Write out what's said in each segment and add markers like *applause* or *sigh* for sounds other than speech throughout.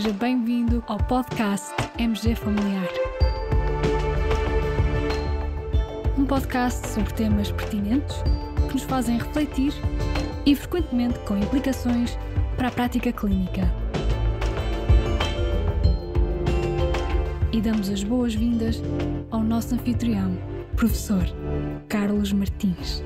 seja bem-vindo ao podcast MG Familiar. Um podcast sobre temas pertinentes que nos fazem refletir e frequentemente com implicações para a prática clínica. E damos as boas-vindas ao nosso anfitrião, professor Carlos Martins.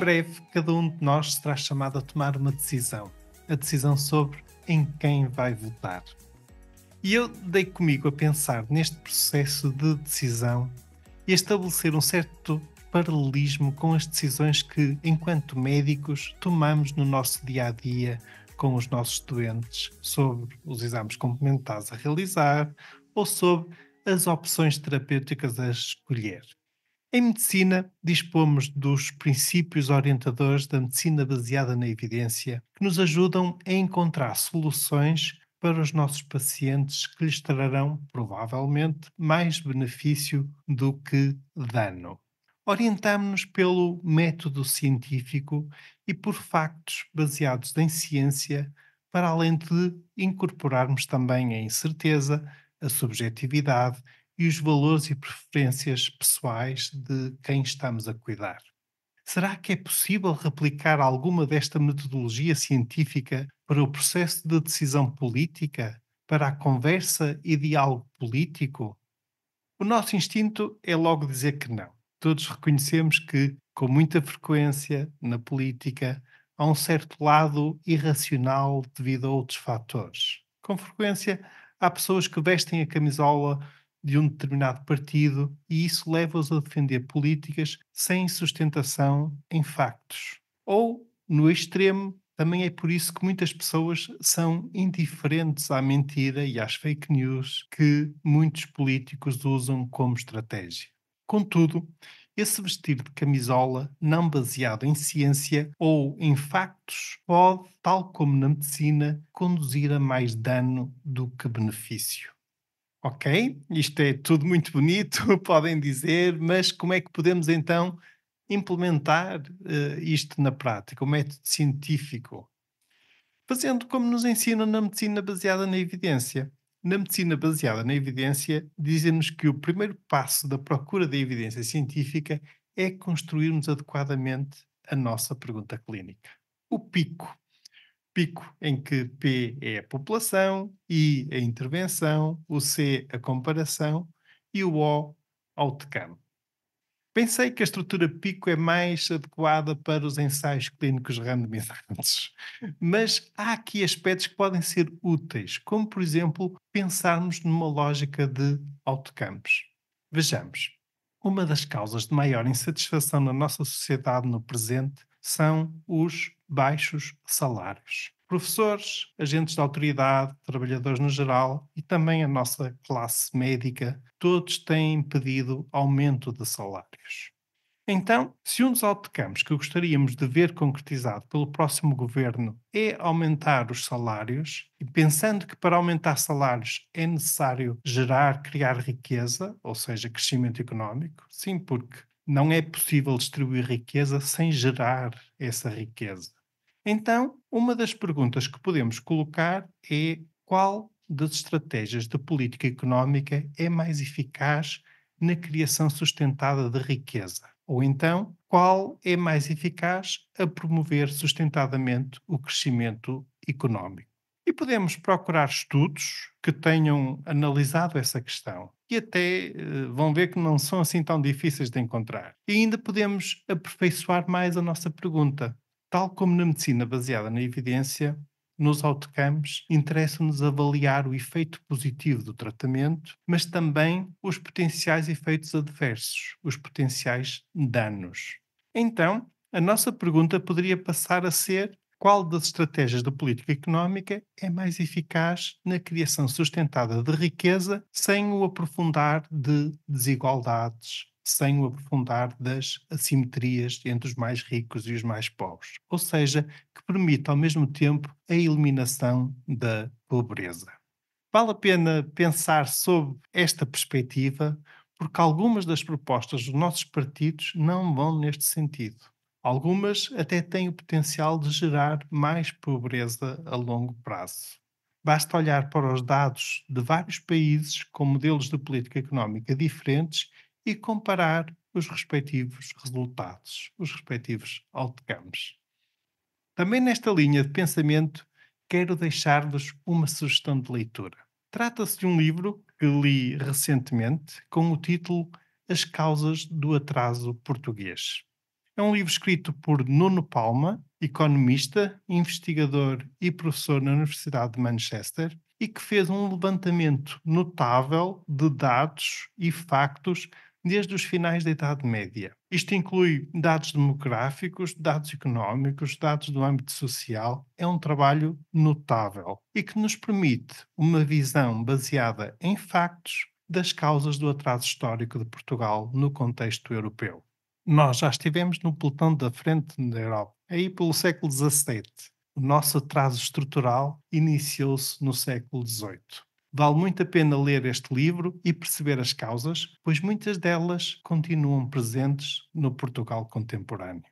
breve, cada um de nós será chamado a tomar uma decisão. A decisão sobre em quem vai votar. E eu dei comigo a pensar neste processo de decisão e a estabelecer um certo paralelismo com as decisões que, enquanto médicos, tomamos no nosso dia a dia com os nossos doentes sobre os exames complementares a realizar ou sobre as opções terapêuticas a escolher. Em medicina, dispomos dos princípios orientadores da medicina baseada na evidência, que nos ajudam a encontrar soluções para os nossos pacientes que lhes trarão, provavelmente, mais benefício do que dano. Orientamos-nos pelo método científico e por factos baseados em ciência, para além de incorporarmos também a incerteza, a subjetividade e os valores e preferências pessoais de quem estamos a cuidar. Será que é possível replicar alguma desta metodologia científica para o processo de decisão política, para a conversa e diálogo político? O nosso instinto é logo dizer que não. Todos reconhecemos que, com muita frequência, na política, há um certo lado irracional devido a outros fatores. Com frequência, há pessoas que vestem a camisola de um determinado partido e isso leva-os a defender políticas sem sustentação em factos. Ou, no extremo, também é por isso que muitas pessoas são indiferentes à mentira e às fake news que muitos políticos usam como estratégia. Contudo, esse vestir de camisola, não baseado em ciência ou em factos, pode, tal como na medicina, conduzir a mais dano do que benefício. Ok, isto é tudo muito bonito, *laughs* podem dizer, mas como é que podemos então implementar uh, isto na prática, o método científico? Fazendo como nos ensinam na medicina baseada na evidência. Na medicina baseada na evidência, dizem-nos que o primeiro passo da procura da evidência científica é construirmos adequadamente a nossa pergunta clínica. O pico pico em que P é a população, I a intervenção, o C a comparação e o O outcome. Pensei que a estrutura pico é mais adequada para os ensaios clínicos randomizados, *laughs* mas há aqui aspectos que podem ser úteis, como por exemplo pensarmos numa lógica de autocampos. Vejamos, uma das causas de maior insatisfação na nossa sociedade no presente são os baixos salários. Professores, agentes de autoridade, trabalhadores no geral e também a nossa classe médica, todos têm pedido aumento de salários. Então, se um dos autocampos que gostaríamos de ver concretizado pelo próximo governo é aumentar os salários, e pensando que para aumentar salários é necessário gerar, criar riqueza, ou seja, crescimento económico, sim, porque não é possível distribuir riqueza sem gerar essa riqueza. Então, uma das perguntas que podemos colocar é qual das estratégias de política económica é mais eficaz na criação sustentada de riqueza? Ou então, qual é mais eficaz a promover sustentadamente o crescimento económico? E podemos procurar estudos que tenham analisado essa questão e até eh, vão ver que não são assim tão difíceis de encontrar. E ainda podemos aperfeiçoar mais a nossa pergunta. Tal como na medicina baseada na evidência, nos outcomes interessa-nos avaliar o efeito positivo do tratamento, mas também os potenciais efeitos adversos, os potenciais danos. Então, a nossa pergunta poderia passar a ser: qual das estratégias da política económica é mais eficaz na criação sustentada de riqueza sem o aprofundar de desigualdades sem o aprofundar das assimetrias entre os mais ricos e os mais pobres, ou seja, que permita ao mesmo tempo a eliminação da pobreza. Vale a pena pensar sob esta perspectiva, porque algumas das propostas dos nossos partidos não vão neste sentido. Algumas até têm o potencial de gerar mais pobreza a longo prazo. Basta olhar para os dados de vários países com modelos de política económica diferentes e comparar os respectivos resultados, os respectivos outcomes. Também nesta linha de pensamento, quero deixar-vos uma sugestão de leitura. Trata-se de um livro que li recentemente com o título As Causas do Atraso Português. É um livro escrito por Nuno Palma, economista, investigador e professor na Universidade de Manchester, e que fez um levantamento notável de dados e factos desde os finais da Idade Média. Isto inclui dados demográficos, dados económicos, dados do âmbito social. É um trabalho notável e que nos permite uma visão baseada em factos das causas do atraso histórico de Portugal no contexto europeu. Nós já estivemos no pelotão da frente da Europa, aí pelo século XVII. O nosso atraso estrutural iniciou-se no século XVIII. Vale muito a pena ler este livro e perceber as causas, pois muitas delas continuam presentes no Portugal contemporâneo.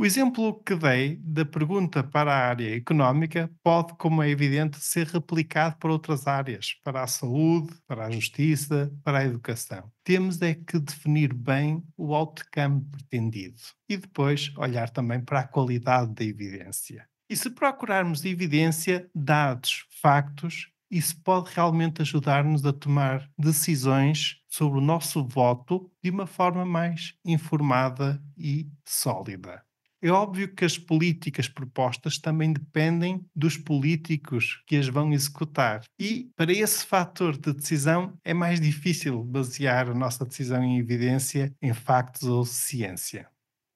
O exemplo que dei da pergunta para a área económica pode, como é evidente, ser replicado para outras áreas, para a saúde, para a justiça, para a educação. Temos é que definir bem o outcome pretendido e depois olhar também para a qualidade da evidência. E se procurarmos evidência, dados, factos, isso pode realmente ajudar-nos a tomar decisões sobre o nosso voto de uma forma mais informada e sólida. É óbvio que as políticas propostas também dependem dos políticos que as vão executar. E para esse fator de decisão é mais difícil basear a nossa decisão em evidência, em factos ou ciência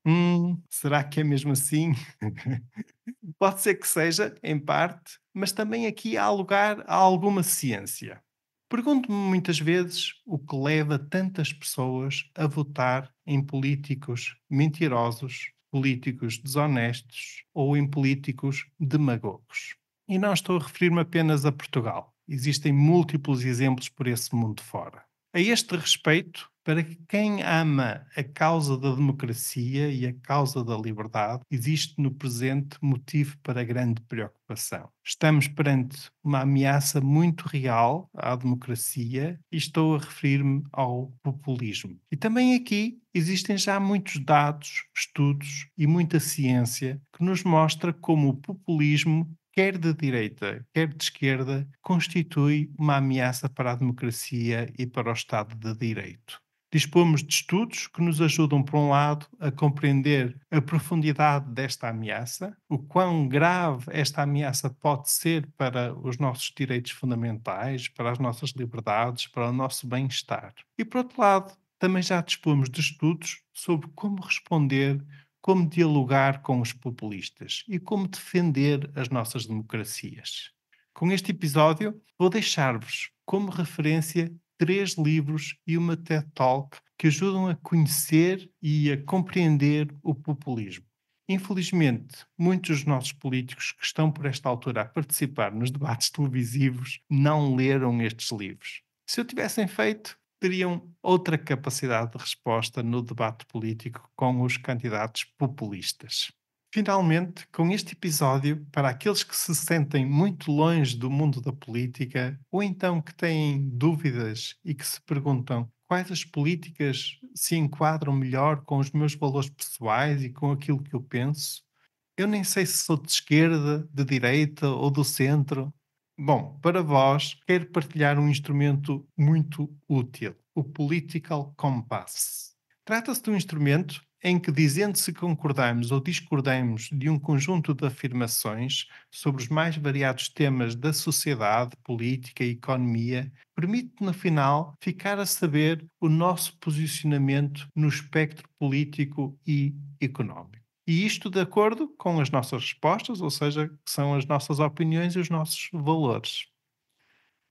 hum, será que é mesmo assim? *laughs* Pode ser que seja, em parte, mas também aqui há lugar a alguma ciência. Pergunto-me muitas vezes o que leva tantas pessoas a votar em políticos mentirosos, políticos desonestos ou em políticos demagogos. E não estou a referir-me apenas a Portugal. Existem múltiplos exemplos por esse mundo fora. A este respeito, para quem ama a causa da democracia e a causa da liberdade, existe no presente motivo para grande preocupação. Estamos perante uma ameaça muito real à democracia e estou a referir-me ao populismo. E também aqui existem já muitos dados, estudos e muita ciência que nos mostra como o populismo quer de direita, quer de esquerda, constitui uma ameaça para a democracia e para o Estado de Direito. Dispomos de estudos que nos ajudam, por um lado, a compreender a profundidade desta ameaça, o quão grave esta ameaça pode ser para os nossos direitos fundamentais, para as nossas liberdades, para o nosso bem-estar. E, por outro lado, também já dispomos de estudos sobre como responder, como dialogar com os populistas e como defender as nossas democracias. Com este episódio, vou deixar-vos como referência três livros e uma TED Talk que ajudam a conhecer e a compreender o populismo. Infelizmente, muitos dos nossos políticos que estão por esta altura a participar nos debates televisivos não leram estes livros. Se o tivessem feito, teriam outra capacidade de resposta no debate político com os candidatos populistas. Finalmente, com este episódio, para aqueles que se sentem muito longe do mundo da política, ou então que têm dúvidas e que se perguntam quais as políticas se enquadram melhor com os meus valores pessoais e com aquilo que eu penso, eu nem sei se sou de esquerda, de direita ou do centro. Bom, para vós, quero partilhar um instrumento muito útil, o Political Compass. Trata-se de um instrumento em que, dizendo se concordamos ou discordamos de um conjunto de afirmações sobre os mais variados temas da sociedade, política e economia, permite, no final, ficar a saber o nosso posicionamento no espectro político e económico. E isto de acordo com as nossas respostas, ou seja, que são as nossas opiniões e os nossos valores.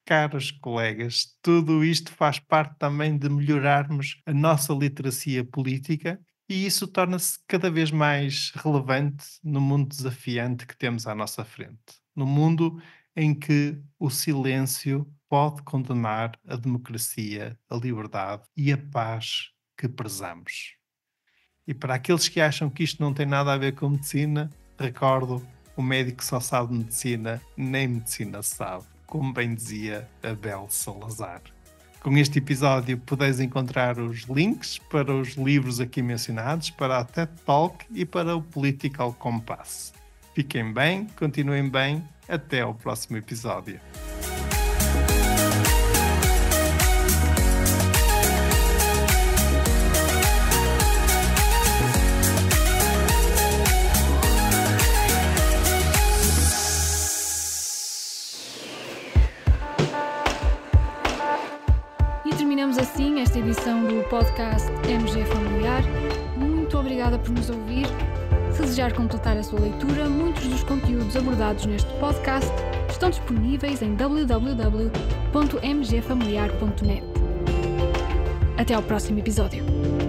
Caros colegas, tudo isto faz parte também de melhorarmos a nossa literacia política e isso torna-se cada vez mais relevante no mundo desafiante que temos à nossa frente. No mundo em que o silêncio pode condenar a democracia, a liberdade e a paz que prezamos. E para aqueles que acham que isto não tem nada a ver com medicina, recordo: o médico só sabe medicina, nem medicina sabe, como bem dizia Abel Salazar com este episódio podeis encontrar os links para os livros aqui mencionados, para a TED Talk e para o Political Compass. Fiquem bem, continuem bem, até ao próximo episódio. podcast MG Familiar. Muito obrigada por nos ouvir. Se desejar completar a sua leitura, muitos dos conteúdos abordados neste podcast estão disponíveis em www.mgfamiliar.net. Até ao próximo episódio.